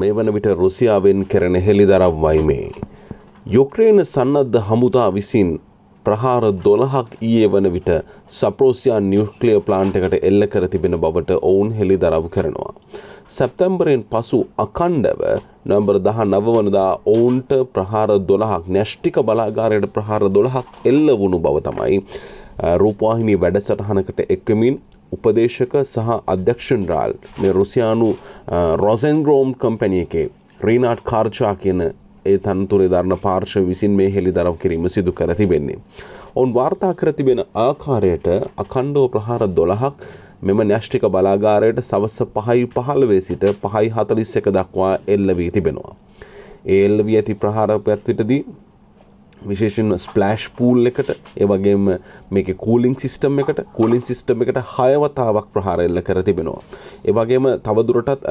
මේ වන විට රුසියාවෙන් කෙරෙන හෙළිදරව් වයිමේ. යුක්‍රේන සන්නද්ධ හමුදා විසින් ප්‍රහාර දොළහක් ඊයේ වන විට සප්‍රෝසියා නිියුක්ලිය ප්ලාන්ට එකට එල්ල කර තිබෙන බවට ඔවුන් හෙළි දරව් කරනවා. සැප්තැම්බරෙන් පසු අකණ්ඩව නොම්බර් දහ නවවනදා ඔවුන්ට ප්‍රහාර දොළහක් නැෂ්ටික බලාගාරයට ප්‍රහාර දොළහක් එල්ල වුණු බව තමයි. රූපවාහිනී වැඩසටහනකට එක්වමින් උපදේශක සහ අධ්‍යක්ෂන්රාල් මේ රුසියානු රොසෙන්ග්‍රෝම් කම්පැනිය එකේ රීනාට් කාර්චා කියන ඒ තන්තුරේ ධර්ණ පාර්ශ විසින් මේ හෙළි දරව් කිරීම සිදු කර තිබෙන්නේ. ඔවුන් වාර්තා කර තිබෙන ආකාරයට අකණ්ඩෝ ප්‍රහාර දොළහක් මෙම න්‍යෂ්ටික බලාගාරයට සවස්ස පහයි පහළවේ සිට පහයි හතලිස් එක දක්වා එල්ල වී තිබෙනවා. ඒ එල්ල වී ඇති ප්‍රහාර පැත්විටදී විශේෂෙන් ස්පලෑෂ් පූල් එකට ඒවගේම මේක කූලින් සිිස්ටම් එකට කූලින් සිිස්ටම් එකට හයවතාවක් ප්‍රහාරල්ල කර තිබෙනවා. ඒවගේම තවදුරටත්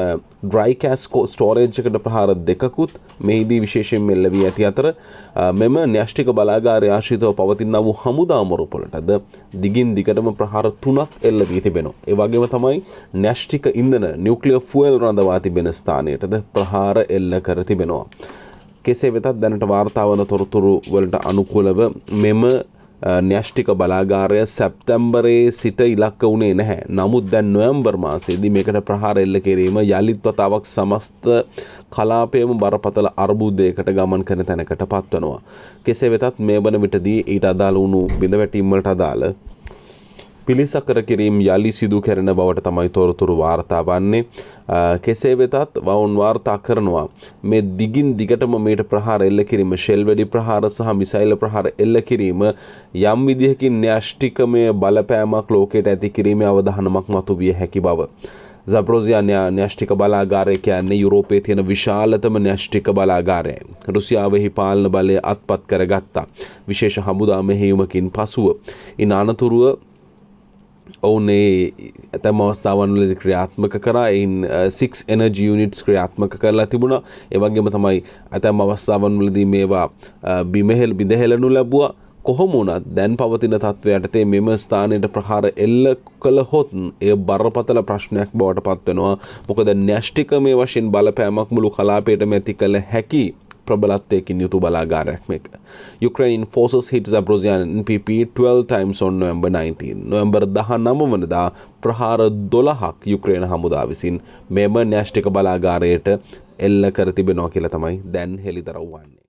ඩ්‍රයිකෑස්කෝ ස්ටෝරේජ්කට ප්‍රහාර දෙකකුත් මෙහිදී විශේෂෙන් මෙල්ලවී ඇති අතර මෙම න්‍යෂ්ටික බලාගාර්යාශිතව පවතින්න වූ හමුදාමරුපලටද දිගින් දිගටම ප්‍රහාර තුනක් එල්ල වී තිබෙනවා. ඒවගේම තමයි න්‍යෂ්ටික ඉන්දන නිියක්ලිය ෆුවල් රඳවා තිබෙන ස්ථානයටද ප්‍රහාර එල්ල කර තිබෙනවා. කෙසේ වෙතත් දැනට වාර්තාාවන තොරතුරු වලට අනුකූලව මෙම න්‍යෂ්ටික බලාගාරය සැප්තැම්බරේ සිට ඉලක්ක වුණේ නැහැ නමුත් දැන් නොයම්බර් මාසේදී මේකට ප්‍රහාර එල්ල කිරීම යළිත්වතාවක් සමස්ත කලාපයම බරපතල අර්බුදයකට ගමන් කරන තැනකට පත්වනවා. කෙසේ වෙතත් මේ වන විටදී ඊට අදාළ වුණු බිඳවැටීම්වලට අදාළ පිළිසකර කිරීම් යළි සිදු කරන බවට තමයි තොරතුරු වාර්තා වන්නේ. කෙසේ වෙතත් වවුන් වාර්තා කරනවා මේ දිගින් දිගටම මේට ප්‍රහාර එල්ල කිරීම ෂෙල් වැඩි ප්‍රහාර සහ මිසයිල් ප්‍රහාර එල්ල කිරීම යම් විදිහකින් න්‍යෂ්ටිකමය බලපෑමක් ලෝකයට ඇති කිරීමේ අවධානමක් මතුවිය හැකි බව. සබරෝසියන් න්‍යෂ්ටික බලාගාරය කියන්නේ යුරෝපයේ තියෙන විශාලතම න්‍යෂ්ටික බලාගාරය. රුසියාවෙහි පාලන බලය අත්පත් කරගත්තා. විශේෂ හමුදා මෙහෙයුමකින් පසුව. ඉන් අනතුරුව ඔවුනේ ඇතැම අවස්ථාවන්ල ක්‍රියාත්මක කරා එයින් සික් එනජ යුනිට්ස් ක්‍රියාත්මක කරලා තිබුණ ඒවගේම තමයි ඇතැම් අවස්ථාවන් වලදී මේවා බිමහෙල් බිඳහෙලනු ලැබුව කොහොමුණත් දැන් පවතින තත්ත්වයටතේ මෙම ස්ථානයට ප්‍රහාර එල්ල කළ හොත්න් ඒ බරපතල ප්‍රශ්නයක් බවට පත්වෙනවා මොකද න්‍යෂ්ටික මේ වශයෙන් බලපෑමක් මුළු කලාපේට මැති කළ හැකි ප්‍රබලත්වයකින් යුතු බලාගාරයක් මේක. Ukrainian forces hit Zaporozhian NPP 12 times on November 19. November 19 වනදා ප්‍රහාර 12ක් යුක්‍රේන හමුදා විසින් මෙම න්‍යෂ්ටික බලාගාරයට එල්ල කර තිබෙනවා කියලා තමයි දැන් හෙළිදරව් වන්නේ.